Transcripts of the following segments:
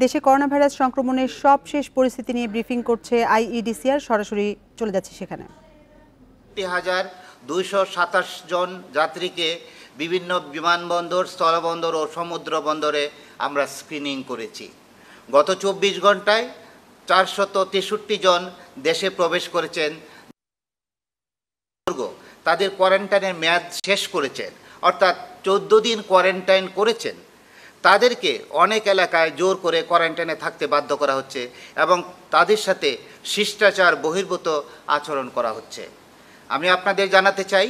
দেশে corona virus সংক্রমণের সবশেষ পরিস্থিতি নিয়ে ব্রিফিং করছে আর সরাসরি চলে যাচ্ছে সেখানে হাজার দুইশো সাতাশ জন যাত্রীকে বিভিন্ন বিমানবন্দর স্থলবন্দর ও সমুদ্র বন্দরে আমরা স্ক্রিনিং করেছি গত চব্বিশ ঘন্টায় চারশো তেষট্টি জন দেশে প্রবেশ করেছেন তাদের কোয়ারেন্টাইনের মেয়াদ শেষ করেছেন অর্থাৎ চোদ্দ দিন কোয়ারেন্টাইন করেছেন তাদেরকে অনেক এলাকায় জোর করে কোয়ারেন্টাইনে থাকতে বাধ্য করা হচ্ছে এবং তাদের সাথে শিষ্টাচার বহির্ভূত আচরণ করা হচ্ছে আমি আপনাদের জানাতে চাই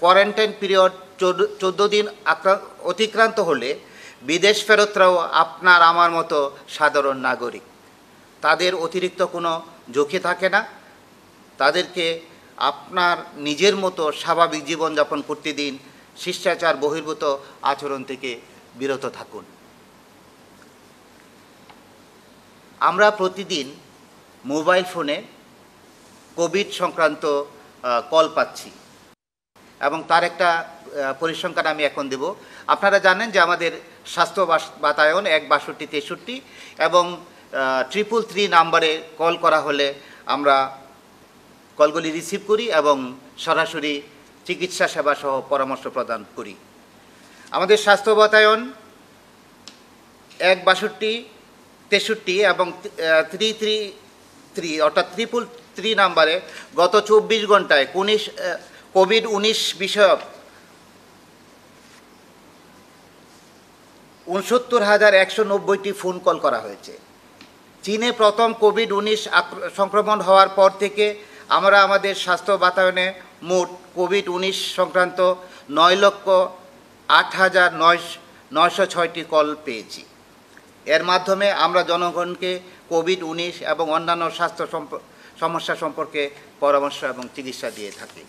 কোয়ারেন্টাইন পিরিয়ড চোদ্দো দিন অতিক্রান্ত হলে বিদেশ ফেরতরাও আপনার আমার মতো সাধারণ নাগরিক তাদের অতিরিক্ত কোনো ঝুঁকি থাকে না তাদেরকে আপনার নিজের মতো স্বাভাবিক জীবনযাপন করতে দিন শিষ্টাচার বহির্ভূত আচরণ থেকে বিরত থাকুন আমরা প্রতিদিন মোবাইল ফোনে কোভিড সংক্রান্ত কল পাচ্ছি এবং তার একটা পরিসংখ্যান আমি এখন দেব আপনারা জানেন যে আমাদের স্বাস্থ্য বাতায়ন এক বাষট্টি তেষট্টি এবং ট্রিপল থ্রি নাম্বারে কল করা হলে আমরা কলগুলি রিসিভ করি এবং সরাসরি চিকিৎসা সেবা সহ পরামর্শ প্রদান করি আমাদের স্বাস্থ্য বাতায়ন এক বাষট্টি তেষট্টি এবং থ্রি থ্রি থ্রি অর্থাৎ ত্রিপুল থ্রি নাম্বারে গত চব্বিশ ঘন্টায় উনিশ কোভিড উনিশ বিষয়ক উনসত্তর হাজার একশো নব্বইটি ফোন কল করা হয়েছে চীনে প্রথম কোভিড উনিশ সংক্রমণ হওয়ার পর থেকে আমরা আমাদের স্বাস্থ্য বাতায়নে মোট কোভিড উনিশ সংক্রান্ত নয় লক্ষ আট হাজার নয়শো ছয়টি কল পেয়েছি এর মাধ্যমে আমরা জনগণকে কোভিড উনিশ এবং অন্যান্য স্বাস্থ্য সমস্যা সম্পর্কে পরামর্শ এবং চিকিৎসা দিয়ে থাকি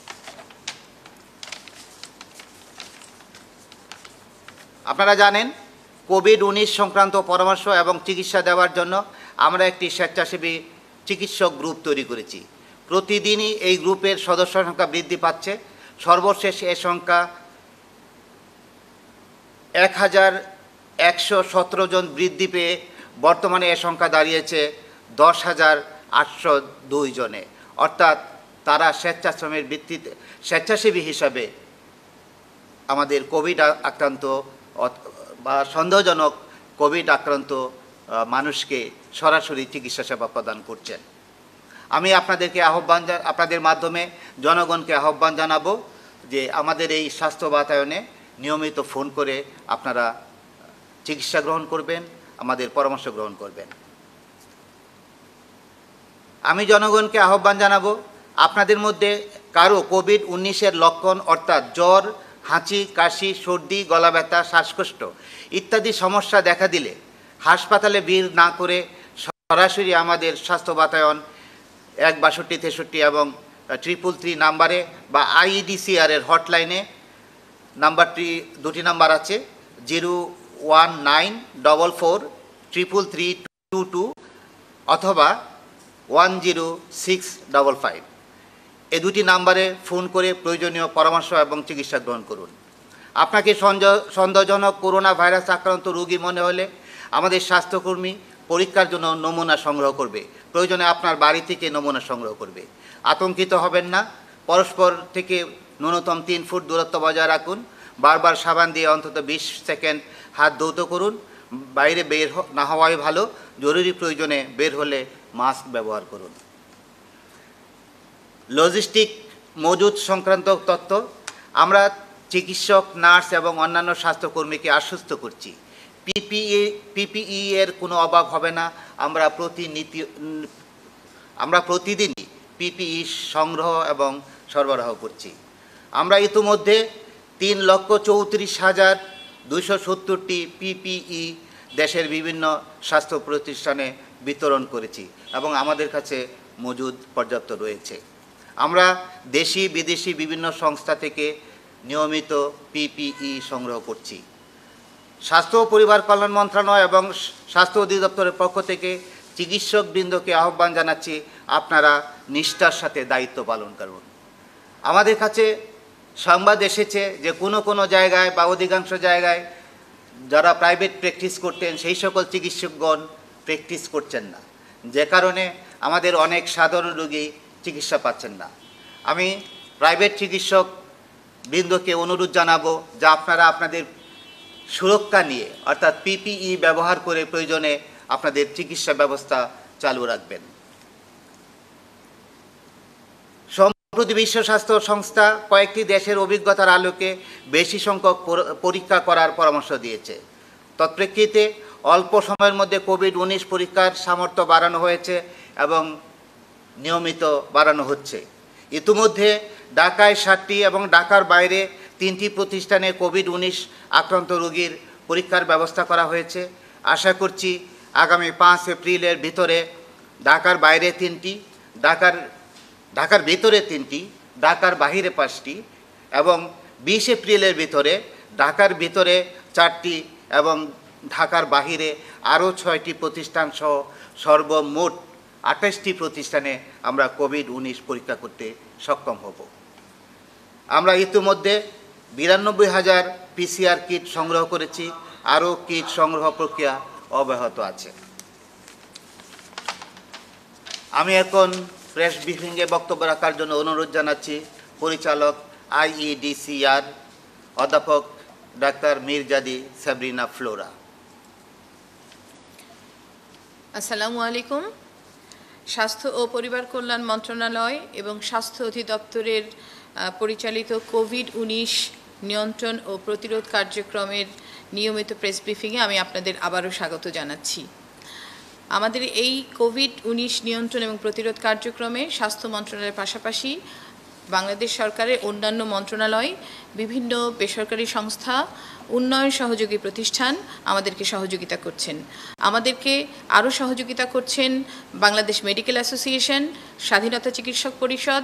আপনারা জানেন কোভিড উনিশ সংক্রান্ত পরামর্শ এবং চিকিৎসা দেওয়ার জন্য আমরা একটি স্বেচ্ছাসেবী চিকিৎসক গ্রুপ তৈরি করেছি প্রতিদিনই এই গ্রুপের সদস্য সংখ্যা বৃদ্ধি পাচ্ছে সর্বশেষ এ সংখ্যা এক হাজার একশো সতেরো জন বৃদ্ধি পেয়ে বর্তমানে এ সংখ্যা দাঁড়িয়েছে দশ হাজার আটশো দুই জনে অর্থাৎ তারা স্বেচ্ছাশ্রমের ভিত্তিতে স্বেচ্ছাসেবী হিসাবে আমাদের কোভিড আক্রান্ত বা সন্দেহজনক কোভিড আক্রান্ত মানুষকে সরাসরি চিকিৎসা সেবা প্রদান করছেন আমি আপনাদেরকে আহ্বান আপনাদের মাধ্যমে জনগণকে আহ্বান জানাবো যে আমাদের এই স্বাস্থ্য বাতায়নে নিয়মিত ফোন করে আপনারা চিকিৎসা গ্রহণ করবেন আমাদের পরামর্শ গ্রহণ করবেন আমি জনগণকে আহ্বান জানাবো আপনাদের মধ্যে কারো কোভিড উনিশের লক্ষণ অর্থাৎ জ্বর হাঁচি কাশি সর্দি গলা ব্যথা শ্বাসকষ্ট ইত্যাদি সমস্যা দেখা দিলে হাসপাতালে ভিড় না করে সরাসরি আমাদের স্বাস্থ্য বাতায়ন এক বাষট্টি তেষট্টি এবং ট্রিপল থ্রি নাম্বারে বা আইডিসিআরের হটলাইনে নাম্বারটি দুটি নাম্বার আছে zero one nine double four triple three two two অথবা one zero six double five এ দুটি নাম্বারে ফোন করে প্রয়োজনীয় পরামর্শ এবং চিকিৎসা গ্রহণ করুন আপনাকে সন্দেহজনক করোনা ভাইরাস আক্রান্ত রোগী মনে হলে আমাদের স্বাস্থ্যকর্মী পরীক্ষার জন্য নমুনা সংগ্রহ করবে প্রয়োজনে আপনার বাড়ি থেকে নমুনা সংগ্রহ করবে আতঙ্কিত হবেন না পরস্পর থেকে ন্যূনতম তিন ফুট দূরত্ব বজায় রাখুন বারবার সাবান দিয়ে অন্তত বিশ সেকেন্ড হাত ধৌত করুন বাইরে বের না হওয়াই ভালো জরুরি প্রয়োজনে বের হলে মাস্ক ব্যবহার করুন লজিস্টিক মজুদ সংক্রান্ত তত্ত্ব আমরা চিকিৎসক নার্স এবং অন্যান্য স্বাস্থ্যকর্মীকে আশ্বস্ত করছি পিপিএ পিপিই এর কোনো অভাব হবে না আমরা প্রতিনীতি আমরা প্রতিদিনই পিপিই সংগ্রহ এবং সরবরাহ করছি আমরা ইতিমধ্যে তিন লক্ষ চৌত্রিশ হাজার দুশো সত্তরটি পিপিই দেশের বিভিন্ন স্বাস্থ্য প্রতিষ্ঠানে বিতরণ করেছি এবং আমাদের কাছে মজুদ পর্যাপ্ত রয়েছে আমরা দেশি বিদেশি বিভিন্ন সংস্থা থেকে নিয়মিত পিপিই সংগ্রহ করছি স্বাস্থ্য ও পরিবার কল্যাণ মন্ত্রণালয় এবং স্বাস্থ্য অধিদপ্তরের পক্ষ থেকে চিকিৎসকবৃন্দকে আহ্বান জানাচ্ছি আপনারা নিষ্ঠার সাথে দায়িত্ব পালন করুন আমাদের কাছে সংবাদ এসেছে যে কোনো কোনো জায়গায় বা অধিকাংশ জায়গায় যারা প্রাইভেট প্র্যাকটিস করতেন সেই সকল চিকিৎসকগণ প্র্যাকটিস করছেন না যে কারণে আমাদের অনেক সাধারণ রোগী চিকিৎসা পাচ্ছেন না আমি প্রাইভেট চিকিৎসক বৃন্দকে অনুরোধ জানাবো যে আপনারা আপনাদের সুরক্ষা নিয়ে অর্থাৎ পিপিই e ব্যবহার করে প্রয়োজনে আপনাদের চিকিৎসা ব্যবস্থা চালু রাখবেন সম্প্রতি বিশ্ব স্বাস্থ্য সংস্থা কয়েকটি দেশের অভিজ্ঞতার আলোকে বেশি সংখ্যক পরীক্ষা করার পরামর্শ দিয়েছে তৎপ্রেক্ষিতে অল্প সময়ের মধ্যে কোভিড উনিশ পরীক্ষার সামর্থ্য বাড়ানো হয়েছে এবং নিয়মিত বাড়ানো হচ্ছে ইতিমধ্যে ঢাকায় ষাটটি এবং ঢাকার বাইরে তিনটি প্রতিষ্ঠানে কোভিড উনিশ আক্রান্ত রোগীর পরীক্ষার ব্যবস্থা করা হয়েছে আশা করছি আগামী পাঁচ এপ্রিলের ভিতরে ঢাকার বাইরে তিনটি ঢাকার ঢাকার ভেতরে তিনটি ঢাকার বাহিরে পাঁচটি এবং বিশ এপ্রিলের ভিতরে ঢাকার ভিতরে চারটি এবং ঢাকার বাহিরে আরও ছয়টি প্রতিষ্ঠান সহ সর্বমোট আঠাশটি প্রতিষ্ঠানে আমরা কোভিড উনিশ পরীক্ষা করতে সক্ষম হব আমরা ইতিমধ্যে বিরানব্বই হাজার পিসিআর কিট সংগ্রহ করেছি আরও কিট সংগ্রহ প্রক্রিয়া অব্যাহত আছে আমি এখন প্রেস ব্রিফিংয়ে বক্তব্য রাখার জন্য অনুরোধ জানাচ্ছি পরিচালক আইইডিসিআর অধ্যাপক ডাক্তার মির্জাদি সাবরিনা ফ্লোরা আসসালামু আলাইকুম স্বাস্থ্য ও পরিবার কল্যাণ মন্ত্রণালয় এবং স্বাস্থ্য অধিদপ্তরের পরিচালিত কোভিড উনিশ নিয়ন্ত্রণ ও প্রতিরোধ কার্যক্রমের নিয়মিত প্রেস ব্রিফিংয়ে আমি আপনাদের আবারও স্বাগত জানাচ্ছি আমাদের এই কোভিড উনিশ নিয়ন্ত্রণ এবং প্রতিরোধ কার্যক্রমে স্বাস্থ্য মন্ত্রণালয়ের পাশাপাশি বাংলাদেশ সরকারের অন্যান্য মন্ত্রণালয় বিভিন্ন বেসরকারি সংস্থা উন্নয়ন সহযোগী প্রতিষ্ঠান আমাদেরকে সহযোগিতা করছেন আমাদেরকে আরও সহযোগিতা করছেন বাংলাদেশ মেডিকেল অ্যাসোসিয়েশন স্বাধীনতা চিকিৎসক পরিষদ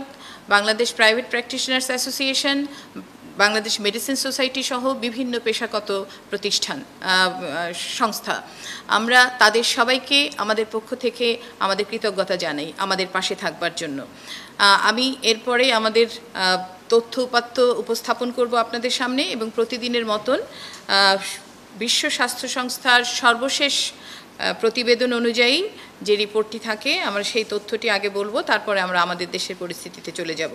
Bangladesh private practitioners association Bangladesh medicine society সহ বিভিন্ন পেশাগত প্রতিষ্ঠান সংস্থা আমরা তাদের সবাইকে আমাদের পক্ষ থেকে আমাদের কৃতজ্ঞতা জানাই আমাদের পাশে থাকবার জন্য আমি এরপরে আমাদের তথ্য উপাত্ত উপস্থাপন করব আপনাদের সামনে এবং প্রতিদিনের মতন বিশ্ব স্বাস্থ্য সংস্থার সর্বশেষ প্রতিবেদন অনুযায়ী যে রিপোর্টটি থাকে আমরা সেই তথ্যটি আগে বলবো তারপরে আমরা আমাদের দেশের পরিস্থিতিতে চলে যাব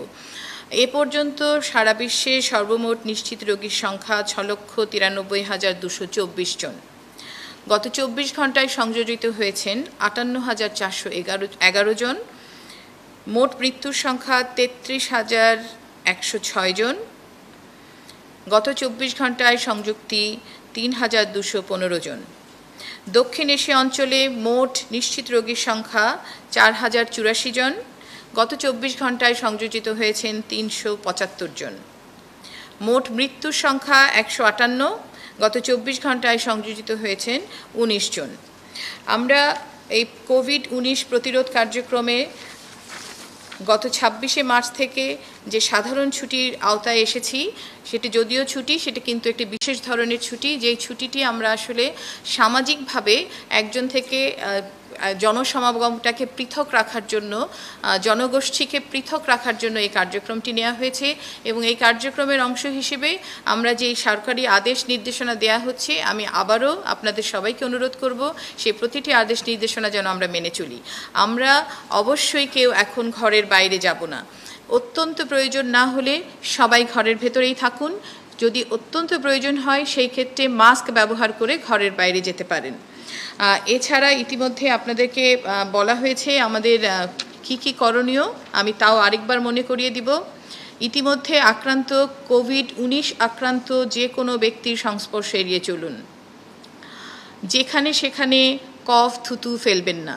এ পর্যন্ত সারা বিশ্বে সর্বমোট নিশ্চিত রোগীর সংখ্যা ছ লক্ষ তিরানব্বই হাজার দুশো চব্বিশ জন গত চব্বিশ ঘন্টায় সংযোজিত হয়েছেন আটান্ন হাজার চারশো এগারো এগারো জন মোট মৃত্যুর সংখ্যা তেত্রিশ হাজার একশো ছয় জন গত চব্বিশ ঘন্টায় সংযুক্তি তিন হাজার দুশো পনেরো জন দক্ষিণ এশিয়া অঞ্চলে মোট নিশ্চিত রোগীর সংখ্যা চার হাজার চুরাশি জন গত চব্বিশ ঘন্টায় সংযোজিত হয়েছেন তিনশো পঁচাত্তর জন মোট মৃত্যুর সংখ্যা একশো আটান্ন গত চব্বিশ ঘন্টায় সংযোজিত হয়েছেন ১৯ জন আমরা এই কোভিড ১৯ প্রতিরোধ কার্যক্রমে গত ছাব্বিশে মার্চ থেকে যে সাধারণ ছুটির আওতায় এসেছি সেটি যদিও ছুটি সেটি কিন্তু একটি বিশেষ ধরনের ছুটি যেই ছুটিটি আমরা আসলে সামাজিকভাবে একজন থেকে জনসমাগমটাকে পৃথক রাখার জন্য জনগোষ্ঠীকে পৃথক রাখার জন্য এই কার্যক্রমটি নেওয়া হয়েছে এবং এই কার্যক্রমের অংশ হিসেবে আমরা যে সরকারি আদেশ নির্দেশনা দেয়া হচ্ছে আমি আবারও আপনাদের সবাইকে অনুরোধ করব সেই প্রতিটি আদেশ নির্দেশনা যেন আমরা মেনে চলি আমরা অবশ্যই কেউ এখন ঘরের বাইরে যাব না অত্যন্ত প্রয়োজন না হলে সবাই ঘরের ভেতরেই থাকুন যদি অত্যন্ত প্রয়োজন হয় সেই ক্ষেত্রে মাস্ক ব্যবহার করে ঘরের বাইরে যেতে পারেন এছাড়া ইতিমধ্যে আপনাদেরকে বলা হয়েছে আমাদের কি কি করণীয় আমি তাও আরেকবার মনে করিয়ে দিব ইতিমধ্যে আক্রান্ত কোভিড উনিশ আক্রান্ত যে কোনো ব্যক্তির সংস্পর্শ এড়িয়ে চলুন যেখানে সেখানে কফ থুতু ফেলবেন না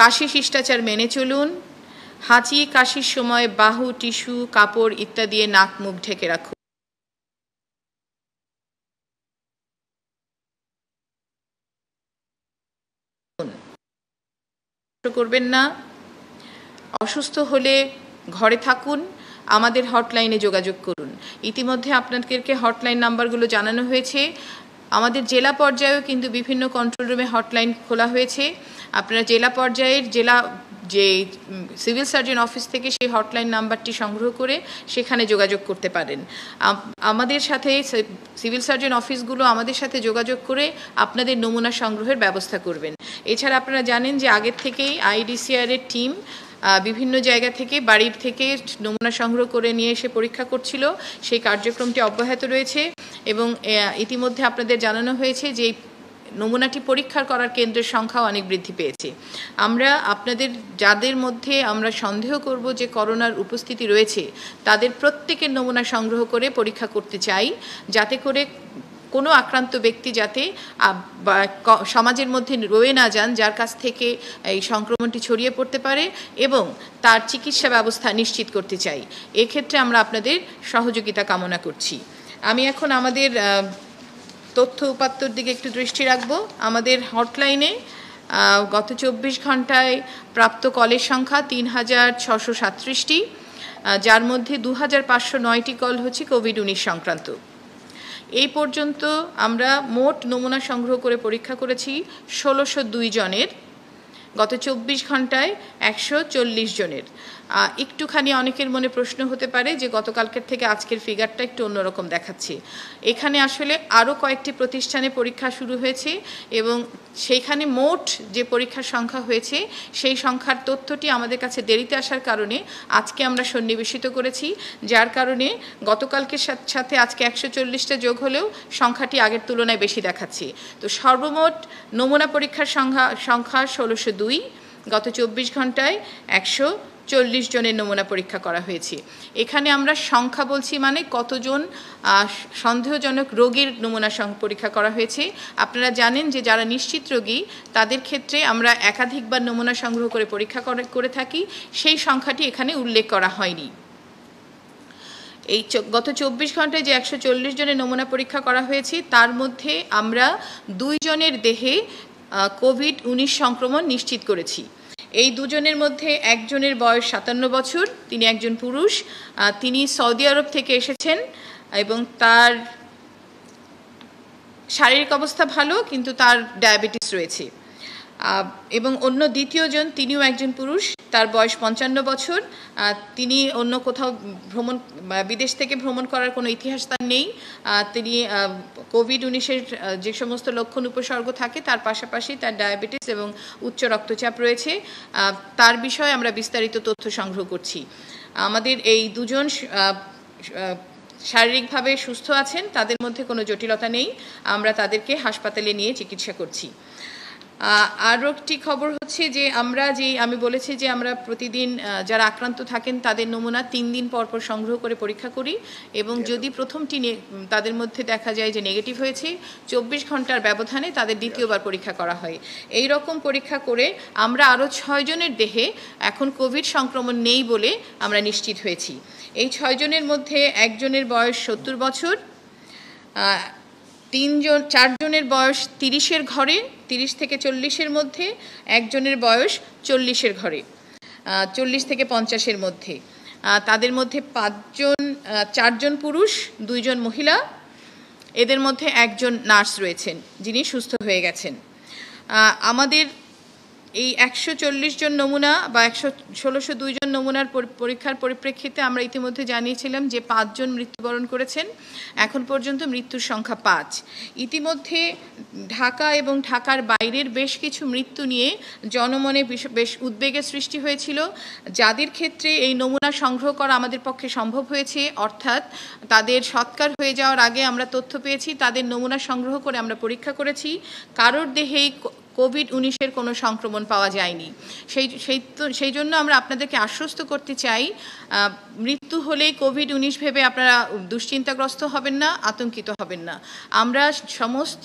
কাশি শিষ্টাচার মেনে চলুন হাঁচি কাশির সময় বাহু টিস্যু কাপড় ইত্যাদি নাক মুখ ঢেকে রাখুন করবেন না অসুস্থ হলে ঘরে থাকুন আমাদের হটলাইনে যোগাযোগ করুন ইতিমধ্যে আপনাদেরকে হটলাইন নাম্বারগুলো জানানো হয়েছে আমাদের জেলা পর্যায়েও কিন্তু বিভিন্ন কন্ট্রোল রুমে হটলাইন খোলা হয়েছে আপনারা জেলা পর্যায়ের জেলা যে সিভিল সার্জন অফিস থেকে সেই হটলাইন নাম্বারটি সংগ্রহ করে সেখানে যোগাযোগ করতে পারেন আমাদের সাথে সিভিল সার্জন অফিসগুলো আমাদের সাথে যোগাযোগ করে আপনাদের নমুনা সংগ্রহের ব্যবস্থা করবেন এছাড়া আপনারা জানেন যে আগের থেকেই আইডিসিআর এর টিম বিভিন্ন জায়গা থেকে বাড়ির থেকে নমুনা সংগ্রহ করে নিয়ে এসে পরীক্ষা করছিল সেই কার্যক্রমটি অব্যাহত রয়েছে এবং ইতিমধ্যে আপনাদের জানানো হয়েছে যে নমুনাটি পরীক্ষা করার কেন্দ্রের সংখ্যা অনেক বৃদ্ধি পেয়েছে আমরা আপনাদের যাদের মধ্যে আমরা সন্দেহ করব যে করোনার উপস্থিতি রয়েছে তাদের প্রত্যেকের নমুনা সংগ্রহ করে পরীক্ষা করতে চাই যাতে করে কোনো আক্রান্ত ব্যক্তি যাতে সমাজের মধ্যে রয়ে না যান যার কাছ থেকে এই সংক্রমণটি ছড়িয়ে পড়তে পারে এবং তার চিকিৎসা ব্যবস্থা নিশ্চিত করতে চাই এক্ষেত্রে আমরা আপনাদের সহযোগিতা কামনা করছি আমি এখন আমাদের তথ্য উপাত্তর দিকে একটু দৃষ্টি রাখব আমাদের হটলাইনে গত চব্বিশ ঘন্টায় প্রাপ্ত কলের সংখ্যা তিন হাজার ছশো সাতত্রিশটি যার মধ্যে দু হাজার পাঁচশো নয়টি কল হচ্ছে কোভিড উনিশ সংক্রান্ত এই পর্যন্ত আমরা মোট নমুনা সংগ্রহ করে পরীক্ষা করেছি ষোলোশো দুই জনের গত চব্বিশ ঘন্টায় একশো চল্লিশ জনের একটুখানি অনেকের মনে প্রশ্ন হতে পারে যে গতকালকের থেকে আজকের ফিগারটা একটু অন্যরকম দেখাচ্ছি এখানে আসলে আরও কয়েকটি প্রতিষ্ঠানে পরীক্ষা শুরু হয়েছে এবং সেইখানে মোট যে পরীক্ষার সংখ্যা হয়েছে সেই সংখ্যার তথ্যটি আমাদের কাছে দেরিতে আসার কারণে আজকে আমরা সন্নিবেশিত করেছি যার কারণে গতকালকের সাথে আজকে একশো চল্লিশটা যোগ হলেও সংখ্যাটি আগের তুলনায় বেশি দেখাচ্ছে তো সর্বমোট নমুনা পরীক্ষার সংখ্যা সংখ্যা ষোলোশো দুই গত চব্বিশ ঘন্টায় একশো চল্লিশ জনের নমুনা পরীক্ষা করা হয়েছে এখানে আমরা সংখ্যা বলছি মানে কতজন সন্দেহজনক রোগীর নমুনা পরীক্ষা করা হয়েছে আপনারা জানেন যে যারা নিশ্চিত রোগী তাদের ক্ষেত্রে আমরা একাধিকবার নমুনা সংগ্রহ করে পরীক্ষা করে থাকি সেই সংখ্যাটি এখানে উল্লেখ করা হয়নি এই গত চব্বিশ ঘন্টায় যে একশো জনের নমুনা পরীক্ষা করা হয়েছে তার মধ্যে আমরা দুইজনের দেহে কোভিড উনিশ সংক্রমণ নিশ্চিত করেছি এই দুজনের মধ্যে একজনের বয়স সাতান্ন বছর তিনি একজন পুরুষ তিনি সৌদি আরব থেকে এসেছেন এবং তার শারীরিক অবস্থা ভালো কিন্তু তার ডায়াবেটিস রয়েছে এবং অন্য দ্বিতীয়জন তিনিও একজন পুরুষ তার বয়স পঞ্চান্ন বছর তিনি অন্য কোথাও ভ্রমণ বিদেশ থেকে ভ্রমণ করার কোনো ইতিহাস তার নেই তিনি কোভিড উনিশের যে সমস্ত লক্ষণ উপসর্গ থাকে তার পাশাপাশি তার ডায়াবেটিস এবং উচ্চ রক্তচাপ রয়েছে তার বিষয়ে আমরা বিস্তারিত তথ্য সংগ্রহ করছি আমাদের এই দুজন শারীরিকভাবে সুস্থ আছেন তাদের মধ্যে কোনো জটিলতা নেই আমরা তাদেরকে হাসপাতালে নিয়ে চিকিৎসা করছি আরও একটি খবর হচ্ছে যে আমরা যে আমি বলেছি যে আমরা প্রতিদিন যারা আক্রান্ত থাকেন তাদের নমুনা তিন দিন পর পর সংগ্রহ করে পরীক্ষা করি এবং যদি প্রথমটি তাদের মধ্যে দেখা যায় যে নেগেটিভ হয়েছে চব্বিশ ঘন্টার ব্যবধানে তাদের দ্বিতীয়বার পরীক্ষা করা হয় এই রকম পরীক্ষা করে আমরা আরও ছয়জনের দেহে এখন কোভিড সংক্রমণ নেই বলে আমরা নিশ্চিত হয়েছি এই ছয়জনের মধ্যে একজনের বয়স সত্তর বছর তিনজন চারজনের বয়স তিরিশের ঘরে তিরিশ থেকে চল্লিশের মধ্যে একজনের বয়স চল্লিশের ঘরে চল্লিশ থেকে পঞ্চাশের মধ্যে তাদের মধ্যে পাঁচজন চারজন পুরুষ দুইজন মহিলা এদের মধ্যে একজন নার্স রয়েছেন যিনি সুস্থ হয়ে গেছেন আমাদের এই একশো জন নমুনা বা একশো ষোলোশো দুইজন নমুনার পরীক্ষার পরিপ্রেক্ষিতে আমরা ইতিমধ্যে জানিয়েছিলাম যে পাঁচজন মৃত্যুবরণ করেছেন এখন পর্যন্ত মৃত্যুর সংখ্যা পাঁচ ইতিমধ্যে ঢাকা এবং ঢাকার বাইরের বেশ কিছু মৃত্যু নিয়ে জনমনে বেশ উদ্বেগের সৃষ্টি হয়েছিল যাদের ক্ষেত্রে এই নমুনা সংগ্রহ করা আমাদের পক্ষে সম্ভব হয়েছে অর্থাৎ তাদের সৎকার হয়ে যাওয়ার আগে আমরা তথ্য পেয়েছি তাদের নমুনা সংগ্রহ করে আমরা পরীক্ষা করেছি কারোর দেহেই কোভিড উনিশের কোনো সংক্রমণ পাওয়া যায়নি সেই সেই সেই জন্য আমরা আপনাদেরকে আশ্বস্ত করতে চাই মৃত্যু হলেই কোভিড উনিশ ভেবে আপনারা দুশ্চিন্তাগ্রস্ত হবেন না আতঙ্কিত হবেন না আমরা সমস্ত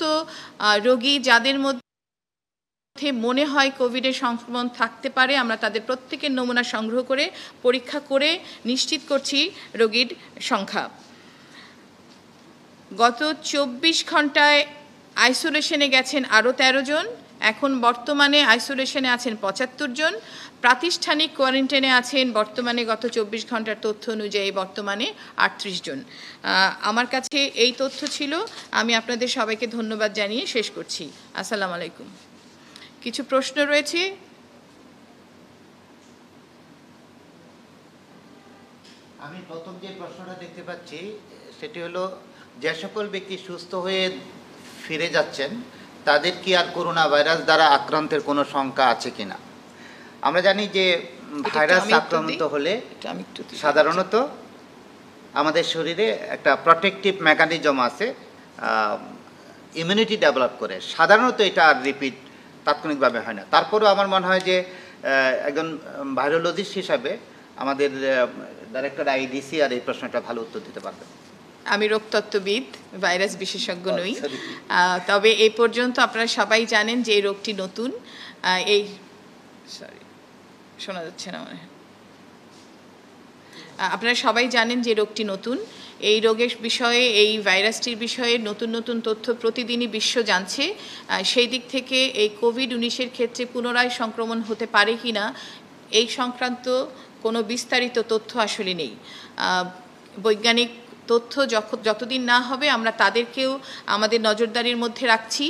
রোগী যাদের মধ্যে মনে হয় কোভিডের সংক্রমণ থাকতে পারে আমরা তাদের প্রত্যেকের নমুনা সংগ্রহ করে পরীক্ষা করে নিশ্চিত করছি রোগীর সংখ্যা গত চব্বিশ ঘন্টায় আইসোলেশনে গেছেন আরও তেরো জন এখন বর্তমানে আইসোলেশনে আছেন পঁচাত্তর জন প্রাতিষ্ঠানিক কোয়ারেন্টাইনে আছেন বর্তমানে গত চব্বিশ ঘন্টার তথ্য অনুযায়ী বর্তমানে আটত্রিশ জন আমার কাছে এই তথ্য ছিল আমি আপনাদের সবাইকে ধন্যবাদ জানিয়ে শেষ করছি আসসালামু আলাইকুম কিছু প্রশ্ন রয়েছে আমি প্রথম যে প্রশ্নটা দেখতে পাচ্ছি সেটি হলো যে সকল ব্যক্তি সুস্থ হয়ে ফিরে যাচ্ছেন তাদের কি আর করোনা ভাইরাস দ্বারা আক্রান্তের কোনো সংখ্যা আছে কি না আমরা জানি যে ভাইরাস আক্রান্ত হলে সাধারণত আমাদের শরীরে একটা প্রটেকটিভ মেকানিজম আছে ইমিউনিটি ডেভেলপ করে সাধারণত এটা আর রিপিট তাৎক্ষণিকভাবে হয় না তারপরেও আমার মনে হয় যে একজন ভাইরোলজিস্ট হিসাবে আমাদের ডাইরেক্টর আইডিসি আর এই প্রশ্নটা ভালো উত্তর দিতে পারবে আমি রোগতত্ত্ববিদ ভাইরাস বিশেষজ্ঞ আচ্ছা, নই তবে এ পর্যন্ত আপনারা সবাই জানেন যে এই রোগটি নতুন এই সরি শোনা যাচ্ছে না মানে আপনারা সবাই জানেন যে রোগটি নতুন এই রোগের বিষয়ে এই ভাইরাসটির বিষয়ে নতুন নতুন তথ্য প্রতিদিনই বিশ্ব জানছে সেই দিক থেকে এই কোভিড উনিশের ক্ষেত্রে পুনরায় সংক্রমণ হতে পারে কি না এই সংক্রান্ত কোনো বিস্তারিত তথ্য আসলে নেই বৈজ্ঞানিক তথ্য যতদিন না হবে আমরা তাদেরকেও আমাদের নজরদারির মধ্যে রাখছি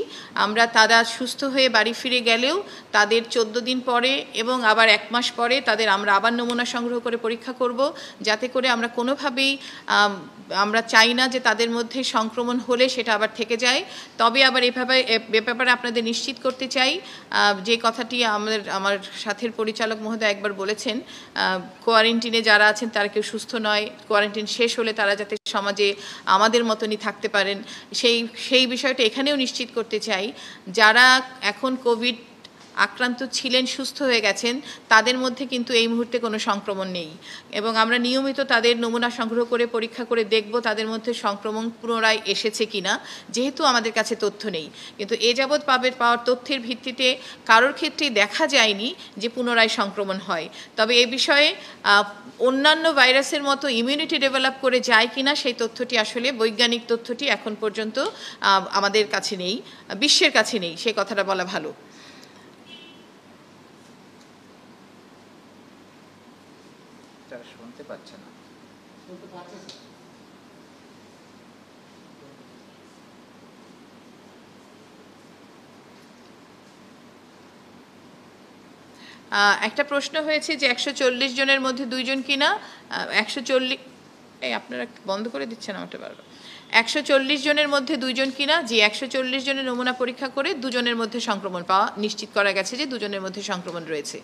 আমরা তারা সুস্থ হয়ে বাড়ি ফিরে গেলেও তাদের চোদ্দ দিন পরে এবং আবার এক মাস পরে তাদের আমরা আবার নমুনা সংগ্রহ করে পরীক্ষা করব যাতে করে আমরা কোনোভাবেই আমরা চাই না যে তাদের মধ্যে সংক্রমণ হলে সেটা আবার থেকে যায় তবে আবার এভাবে ব্যাপারে আপনাদের নিশ্চিত করতে চাই যে কথাটি আমাদের আমার সাথের পরিচালক মহোদয় একবার বলেছেন কোয়ারেন্টিনে যারা আছেন তারা কেউ সুস্থ নয় কোয়ারেন্টিন শেষ হলে তারা যাতে সমাজে আমাদের মতনই থাকতে পারেন সেই সেই বিষয়টা এখানেও নিশ্চিত করতে চাই যারা এখন কোভিড আক্রান্ত ছিলেন সুস্থ হয়ে গেছেন তাদের মধ্যে কিন্তু এই মুহূর্তে কোনো সংক্রমণ নেই এবং আমরা নিয়মিত তাদের নমুনা সংগ্রহ করে পরীক্ষা করে দেখব তাদের মধ্যে সংক্রমণ পুনরায় এসেছে কিনা যেহেতু আমাদের কাছে তথ্য নেই কিন্তু এ যাবৎ পাবের পাওয়ার তথ্যের ভিত্তিতে কারোর ক্ষেত্রে দেখা যায়নি যে পুনরায় সংক্রমণ হয় তবে এ বিষয়ে অন্যান্য ভাইরাসের মতো ইমিউনিটি ডেভেলপ করে যায় কিনা সেই তথ্যটি আসলে বৈজ্ঞানিক তথ্যটি এখন পর্যন্ত আমাদের কাছে নেই বিশ্বের কাছে নেই সেই কথাটা বলা ভালো পাচ্ছে না একটা প্রশ্ন হয়েছে যে একশো চল্লিশ জনের মধ্যে দুইজন কিনা একশো চল্লিশ এই আপনারা বন্ধ করে দিচ্ছেন আমাকে বারবার একশো চল্লিশ জনের মধ্যে দুইজন কিনা যে একশো চল্লিশ জনের নমুনা পরীক্ষা করে দুজনের মধ্যে সংক্রমণ পাওয়া নিশ্চিত করা গেছে যে দুজনের মধ্যে সংক্রমণ রয়েছে